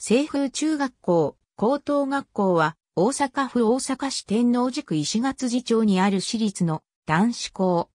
清風中学校、高等学校は、大阪府大阪市天王寺区石月寺町にある私立の男子校、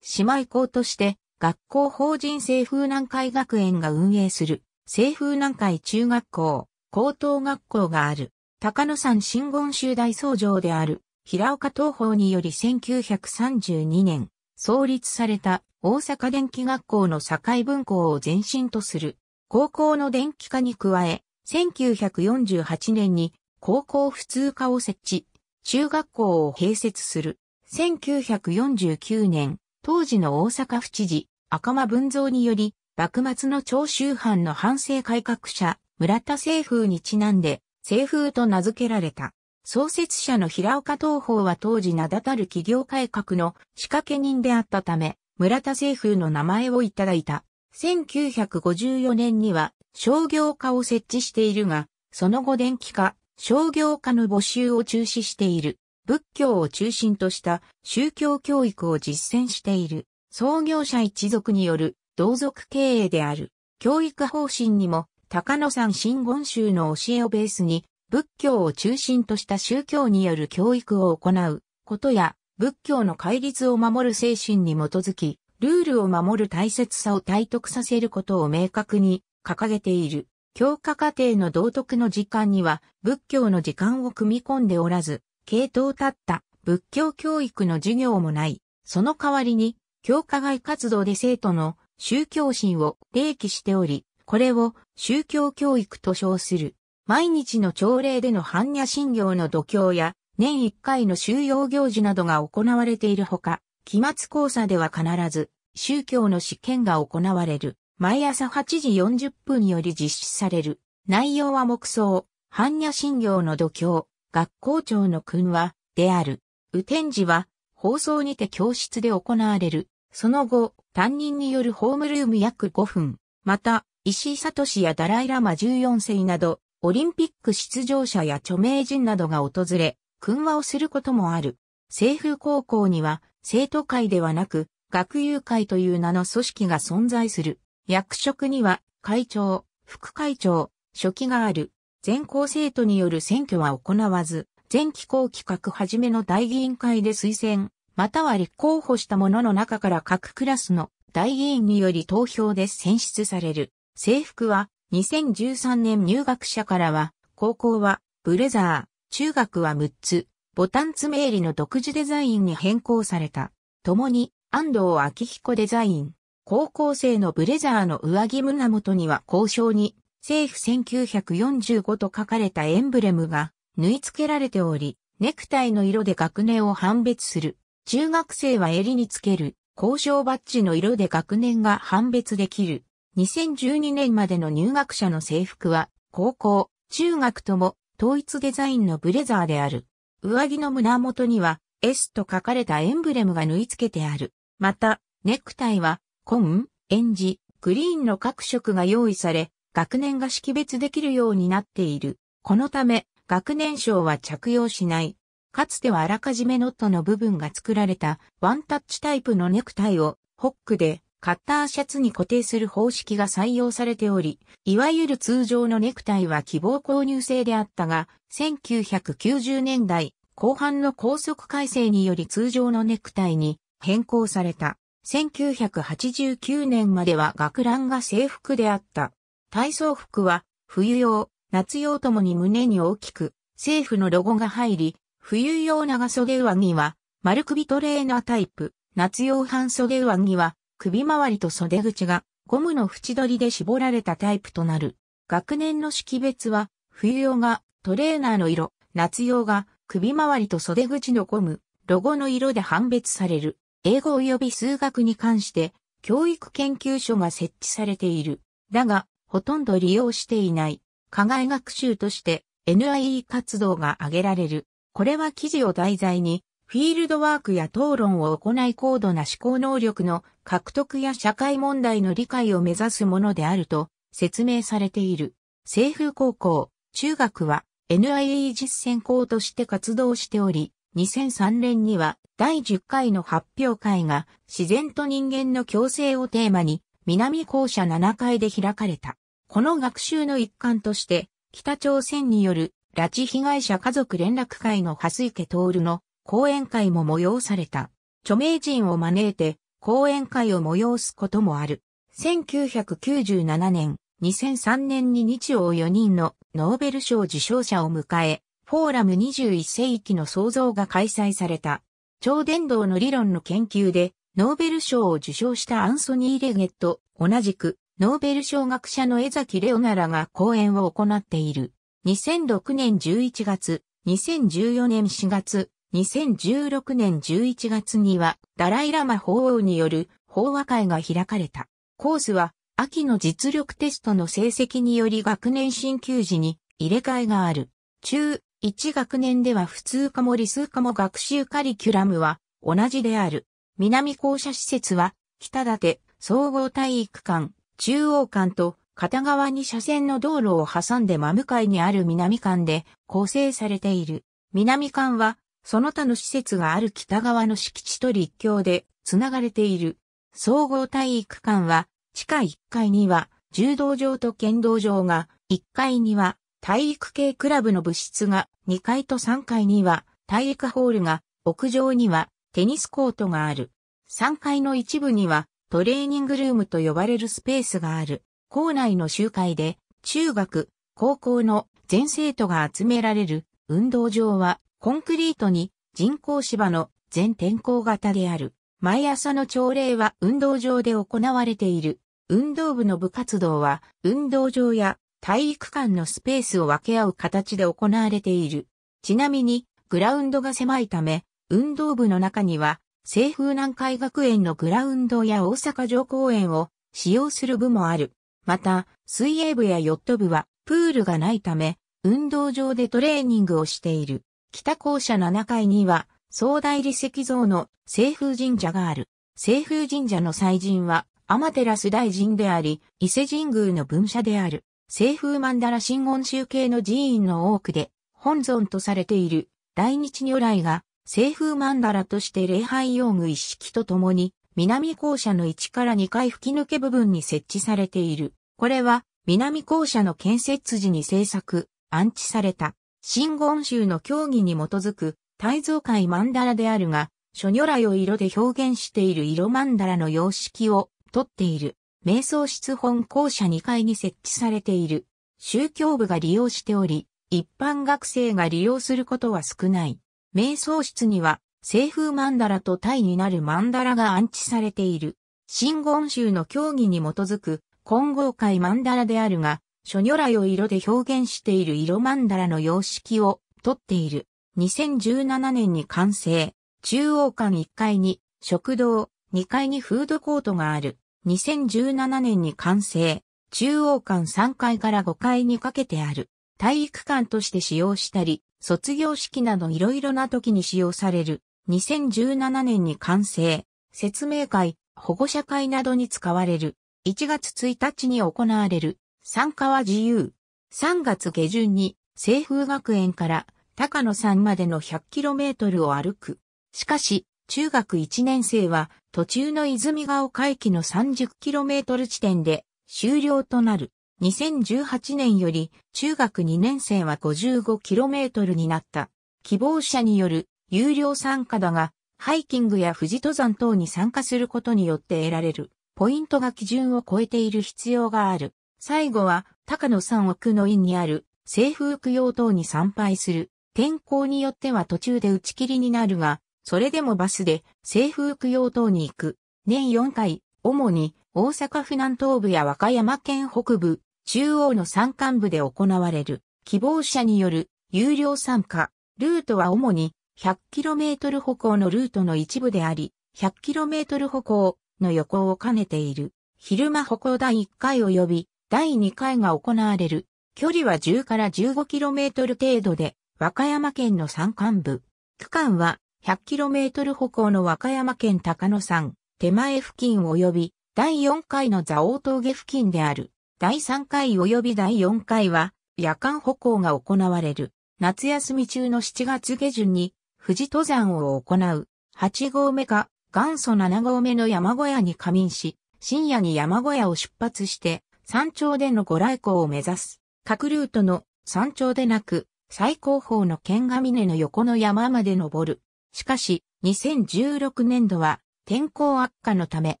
姉妹校として、学校法人清風南海学園が運営する、清風南海中学校、高等学校がある、高野山新言集大僧場である、平岡東方により1932年、創立された大阪電気学校の境分校を前身とする、高校の電気化に加え、1948年に高校普通科を設置、中学校を併設する。1949年、当時の大阪府知事、赤間文蔵により、幕末の長州藩の反省改革者、村田清風にちなんで、清風と名付けられた。創設者の平岡東宝は当時名だたる企業改革の仕掛け人であったため、村田清風の名前をいただいた。1954年には、商業化を設置しているが、その後電気化、商業化の募集を中止している。仏教を中心とした宗教教育を実践している。創業者一族による同族経営である。教育方針にも高野山真言宗の教えをベースに仏教を中心とした宗教による教育を行うことや仏教の戒律を守る精神に基づきルールを守る大切さを体得させることを明確に掲げている。教科課程の道徳の時間には仏教の時間を組み込んでおらず、系統たった仏教教育の授業もない。その代わりに、教科外活動で生徒の宗教心を提起しており、これを宗教教育と称する。毎日の朝礼での般若心経の度胸や、年一回の収容行事などが行われているほか、期末講座では必ず宗教の試験が行われる。毎朝8時40分より実施される。内容は木葬、般若心経の度胸、学校長の訓話、である。雨天時は、放送にて教室で行われる。その後、担任によるホームルーム約5分。また、石井聡やダライラマ14世など、オリンピック出場者や著名人などが訪れ、訓話をすることもある。政府高校には、生徒会ではなく、学友会という名の組織が存在する。役職には会長、副会長、初期がある。全校生徒による選挙は行わず、前期後期各はじめの大議員会で推薦、または立候補した者の中から各クラスの大議員により投票で選出される。制服は2013年入学者からは、高校はブレザー、中学は6つ、ボタン詰めりの独自デザインに変更された。共に安藤昭彦デザイン。高校生のブレザーの上着胸元には交渉に、政府1945と書かれたエンブレムが縫い付けられており、ネクタイの色で学年を判別する。中学生は襟につける交渉バッジの色で学年が判別できる。2012年までの入学者の制服は、高校、中学とも統一デザインのブレザーである。上着の胸元には S と書かれたエンブレムが縫い付けてある。また、ネクタイは紺、エンジ、グリーンの各色が用意され、学年が識別できるようになっている。このため、学年賞は着用しない。かつてはあらかじめノットの部分が作られたワンタッチタイプのネクタイをホックでカッターシャツに固定する方式が採用されており、いわゆる通常のネクタイは希望購入制であったが、1990年代後半の高速改正により通常のネクタイに変更された。1989年までは学ランが制服であった。体操服は冬用、夏用ともに胸に大きく、政府のロゴが入り、冬用長袖上着は丸首トレーナータイプ、夏用半袖上着は首周りと袖口がゴムの縁取りで絞られたタイプとなる。学年の識別は冬用がトレーナーの色、夏用が首周りと袖口のゴム、ロゴの色で判別される。英語及び数学に関して教育研究所が設置されている。だが、ほとんど利用していない。課外学習として NIE 活動が挙げられる。これは記事を題材に、フィールドワークや討論を行い高度な思考能力の獲得や社会問題の理解を目指すものであると説明されている。清風高校、中学は NIE 実践校として活動しており、2003年には第10回の発表会が自然と人間の共生をテーマに南校舎7階で開かれた。この学習の一環として北朝鮮による拉致被害者家族連絡会の蓮池徹の講演会も催された。著名人を招いて講演会を催すこともある。1997年、2003年に日欧4人のノーベル賞受賞者を迎え、フォーラム21世紀の創造が開催された。超伝導の理論の研究で、ノーベル賞を受賞したアンソニー・レゲット、同じく、ノーベル賞学者の江崎レオナラが講演を行っている。2006年11月、2014年4月、2016年11月には、ダライラマ法王による法話会が開かれた。コースは、秋の実力テストの成績により学年進級時に入れ替えがある。中、1学年では普通科も理数科も学習カリキュラムは同じである。南校舎施設は北館、総合体育館、中央館と片側に車線の道路を挟んで真向かいにある南館で構成されている。南館はその他の施設がある北側の敷地と立教でつながれている。総合体育館は地下1階には柔道場と剣道場が1階には体育系クラブの部室が2階と3階には体育ホールが、屋上にはテニスコートがある。3階の一部にはトレーニングルームと呼ばれるスペースがある。校内の集会で中学、高校の全生徒が集められる運動場はコンクリートに人工芝の全天候型である。毎朝の朝礼は運動場で行われている。運動部の部活動は運動場や体育館のスペースを分け合う形で行われている。ちなみに、グラウンドが狭いため、運動部の中には、西風南海学園のグラウンドや大阪城公園を使用する部もある。また、水泳部やヨット部は、プールがないため、運動場でトレーニングをしている。北校舎7階には、総大理石像の西風神社がある。西風神社の祭神は、天照大神であり、伊勢神宮の分社である。西風曼荼羅真言宗系の寺院の多くで本尊とされている大日如来が西風曼荼羅として礼拝用具一式とともに南校舎の1から2階吹き抜け部分に設置されている。これは南校舎の建設時に制作、安置された真言宗の教義に基づく大蔵界曼荼羅であるが、諸如来を色で表現している色曼荼羅の様式をとっている。瞑想室本校舎2階に設置されている。宗教部が利用しており、一般学生が利用することは少ない。瞑想室には、西風マンダラとタイになるマンダラが安置されている。新言宗の教義に基づく、混合会マンダラであるが、諸如来を色で表現している色マンダラの様式をとっている。2017年に完成。中央館1階に食堂、2階にフードコートがある。2017年に完成、中央館3階から5階にかけてある、体育館として使用したり、卒業式などいろいろな時に使用される、2017年に完成、説明会、保護者会などに使われる、1月1日に行われる、参加は自由。3月下旬に、清風学園から高野山までの 100km を歩く。しかし、中学1年生は途中の泉ヶ丘駅の 30km 地点で終了となる。2018年より中学2年生は 55km になった。希望者による有料参加だが、ハイキングや富士登山等に参加することによって得られるポイントが基準を超えている必要がある。最後は高野山奥の院にある西風供養等に参拝する。天候によっては途中で打ち切りになるが、それでもバスで風供養等に行く。年4回、主に大阪府南東部や和歌山県北部、中央の山間部で行われる。希望者による有料参加。ルートは主に 100km 歩行のルートの一部であり、100km 歩行の予行を兼ねている。昼間歩行第1回及び第2回が行われる。距離は10から 15km 程度で、和歌山県の山間部。区間は 100km 歩行の和歌山県高野山、手前付近及び第4回の蔵王峠付近である。第3回及び第4回は夜間歩行が行われる。夏休み中の7月下旬に富士登山を行う。8合目か元祖7合目の山小屋に仮眠し、深夜に山小屋を出発して山頂でのご来光を目指す。各ルートの山頂でなく最高峰の剣ヶ峰の横の山まで登る。しかし、2016年度は天候悪化のため、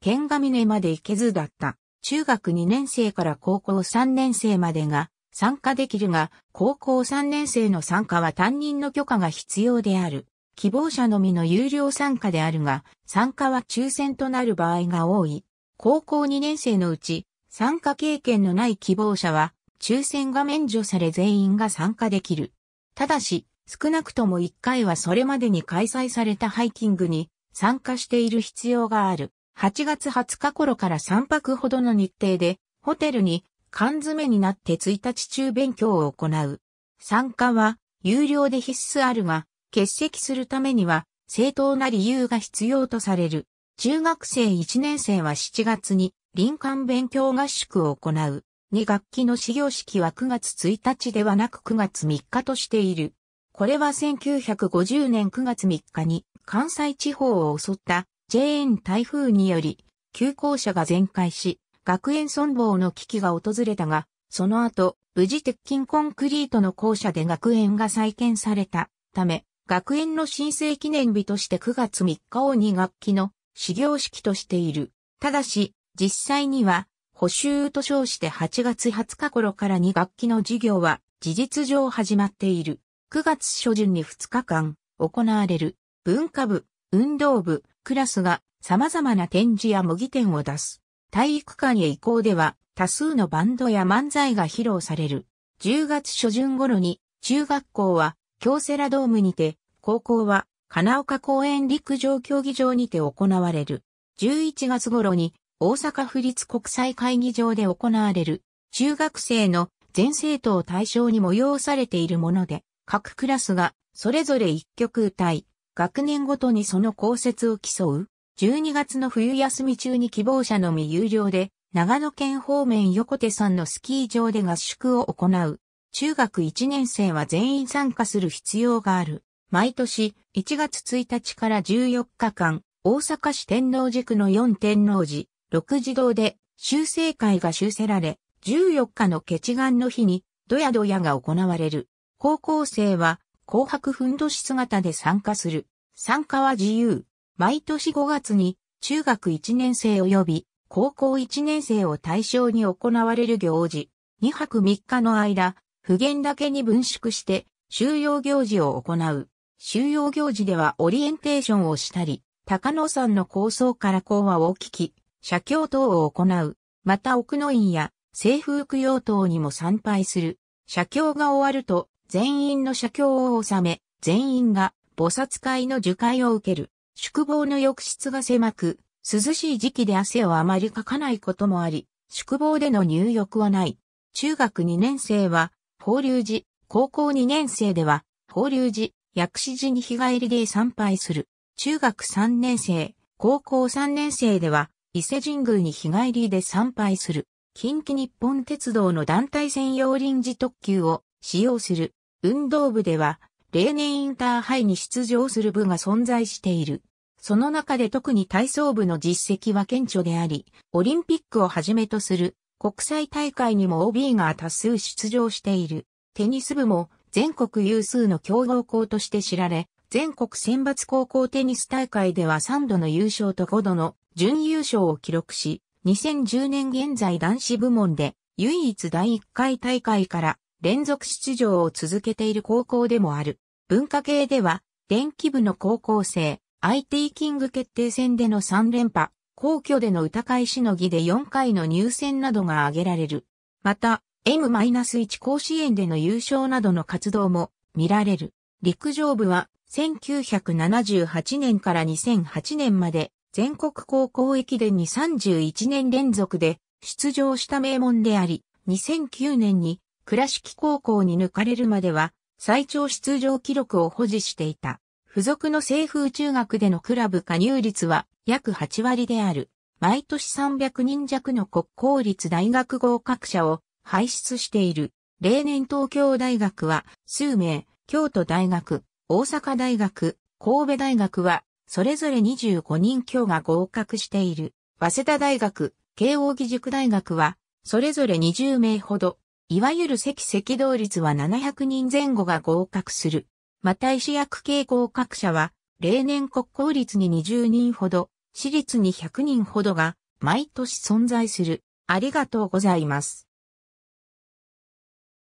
剣ヶ峰まで行けずだった。中学2年生から高校3年生までが参加できるが、高校3年生の参加は担任の許可が必要である。希望者のみの有料参加であるが、参加は抽選となる場合が多い。高校2年生のうち、参加経験のない希望者は、抽選が免除され全員が参加できる。ただし、少なくとも1回はそれまでに開催されたハイキングに参加している必要がある。8月20日頃から3泊ほどの日程で、ホテルに缶詰になって1日中勉強を行う。参加は有料で必須あるが、欠席するためには正当な理由が必要とされる。中学生1年生は7月に林間勉強合宿を行う。2学期の始業式は9月1日ではなく9月3日としている。これは1950年9月3日に関西地方を襲った JN 台風により、旧校舎が全壊し、学園存亡の危機が訪れたが、その後、無事鉄筋コンクリートの校舎で学園が再建されたため、学園の申請記念日として9月3日を2学期の始業式としている。ただし、実際には、補修と称して8月20日頃から2学期の授業は事実上始まっている。9月初旬に2日間行われる文化部、運動部、クラスが様々な展示や模擬展を出す。体育館へ移行では多数のバンドや漫才が披露される。10月初旬頃に中学校は京セラドームにて、高校は金岡公園陸上競技場にて行われる。11月頃に大阪府立国際会議場で行われる中学生の全生徒を対象に催されているもので、各クラスがそれぞれ一曲歌い、学年ごとにその公説を競う。12月の冬休み中に希望者のみ有料で、長野県方面横手山のスキー場で合宿を行う。中学1年生は全員参加する必要がある。毎年1月1日から14日間、大阪市天皇寺区の4天王寺、6児童で修正会が修正られ、14日の決願の日に、ドヤドヤが行われる。高校生は紅白ふんどし姿で参加する。参加は自由。毎年5月に中学1年生及び高校1年生を対象に行われる行事。2泊3日の間、普遍だけに分縮して収容行事を行う。収容行事ではオリエンテーションをしたり、高野山の構想から講話を聞き、写経等を行う。また奥の院や西風供養等にも参拝する。写経が終わると、全員の写経を収め、全員が菩薩会の受会を受ける。宿坊の浴室が狭く、涼しい時期で汗をあまりかかないこともあり、宿坊での入浴はない。中学2年生は、法隆寺、高校2年生では、法隆寺、薬師寺に日帰りで参拝する。中学3年生、高校3年生では、伊勢神宮に日帰りで参拝する。近畿日本鉄道の団体専用臨時特急を使用する。運動部では、例年インターハイに出場する部が存在している。その中で特に体操部の実績は顕著であり、オリンピックをはじめとする国際大会にも OB が多数出場している。テニス部も全国有数の強豪校として知られ、全国選抜高校テニス大会では3度の優勝と5度の準優勝を記録し、2010年現在男子部門で唯一第1回大会から連続出場を続けている高校でもある。文化系では、電気部の高校生、IT キング決定戦での3連覇、皇居での歌会しのぎで4回の入選などが挙げられる。また、M-1 甲子園での優勝などの活動も見られる。陸上部は1978年から2008年まで全国高校駅伝に31年連続で出場した名門であり、2009年に倉敷高校に抜かれるまでは、最長出場記録を保持していた。付属の西風中学でのクラブ加入率は約8割である。毎年300人弱の国公立大学合格者を輩出している。例年東京大学は数名、京都大学、大阪大学、神戸大学はそれぞれ25人強が合格している。早稲田大学、慶応義塾大学はそれぞれ20名ほどいわゆる赤赤同率は700人前後が合格する。また医師役系合格者は、例年国公立に20人ほど、私立に100人ほどが、毎年存在する。ありがとうございます。